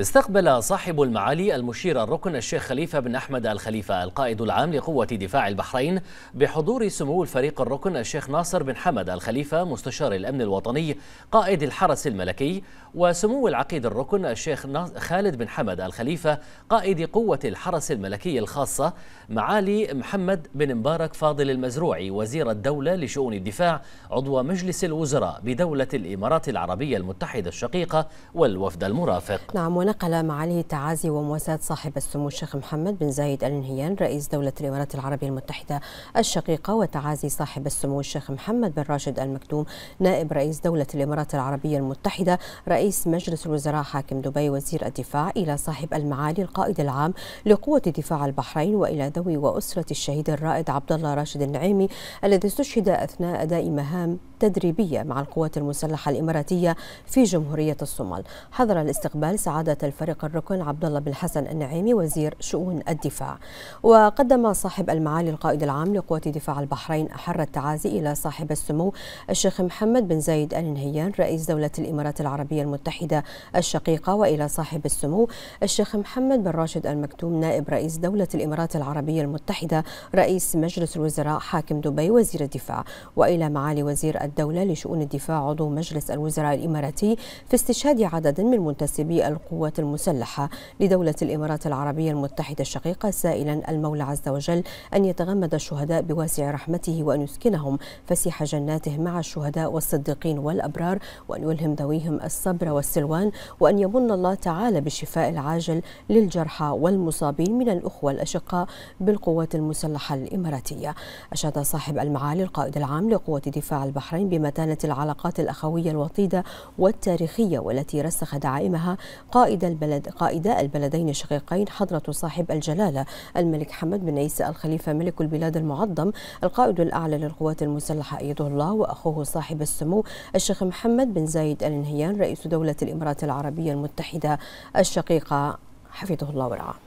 استقبل صاحب المعالي المشير الركن الشيخ خليفة بن أحمد الخليفة القائد العام لقوة دفاع البحرين بحضور سمو الفريق الركن الشيخ ناصر بن حمد الخليفة مستشار الأمن الوطني قائد الحرس الملكي وسمو العقيد الركن الشيخ خالد بن حمد الخليفة قائد قوة الحرس الملكي الخاصة معالي محمد بن مبارك فاضل المزروعي وزير الدولة لشؤون الدفاع عضو مجلس الوزراء بدولة الإمارات العربية المتحدة الشقيقة والوفد المرافق نعم ونقل معالي تعازي ومواساة صاحب السمو الشيخ محمد بن زايد آل نهيان رئيس دولة الإمارات العربية المتحدة الشقيقة وتعازي صاحب السمو الشيخ محمد بن راشد آل مكتوم نائب رئيس دولة الإمارات العربية المتحدة رئيس مجلس الوزراء حاكم دبي وزير الدفاع إلى صاحب المعالي القائد العام لقوة دفاع البحرين وإلى ذوي وأسرة الشهيد الرائد عبد الله راشد النعيمي الذي استشهد أثناء أداء مهام تدريبية مع القوات المسلحة الإماراتية في جمهورية الصومال حضر الاستقبال سعادة قيادة الفريق الركن عبد الله بن حسن النعيمي وزير شؤون الدفاع وقدم صاحب المعالي القائد العام لقوات دفاع البحرين أحر التعازي إلى صاحب السمو الشيخ محمد بن زايد آل نهيان رئيس دولة الإمارات العربية المتحدة الشقيقة وإلى صاحب السمو الشيخ محمد بن راشد المكتوم نائب رئيس دولة الإمارات العربية المتحدة رئيس مجلس الوزراء حاكم دبي وزير الدفاع وإلى معالي وزير الدولة لشؤون الدفاع عضو مجلس الوزراء الإماراتي في استشهاد عدد من منتسبي القوات القوات المسلحة لدولة الإمارات العربية المتحدة الشقيقة سائلا المولى عز وجل أن يتغمد الشهداء بواسع رحمته وأن يسكنهم فسيح جناته مع الشهداء والصديقين والأبرار وأن يلهم ذويهم الصبر والسلوان وأن يمن الله تعالى بالشفاء العاجل للجرحى والمصابين من الأخوة الأشقاء بالقوات المسلحة الإماراتية أشاد صاحب المعالي القائد العام لقوة دفاع البحرين بمتانة العلاقات الأخوية الوطيدة والتاريخية والتي رسخ دعائمها قائد قائد البلد قائدا البلدين الشقيقين حضرة صاحب الجلالة الملك حمد بن عيسى الخليفة ملك البلاد المعظم القائد الأعلى للقوات المسلحة أيده الله وأخوه صاحب السمو الشيخ محمد بن زايد آل نهيان رئيس دولة الإمارات العربية المتحدة الشقيقة حفظه الله ورعاه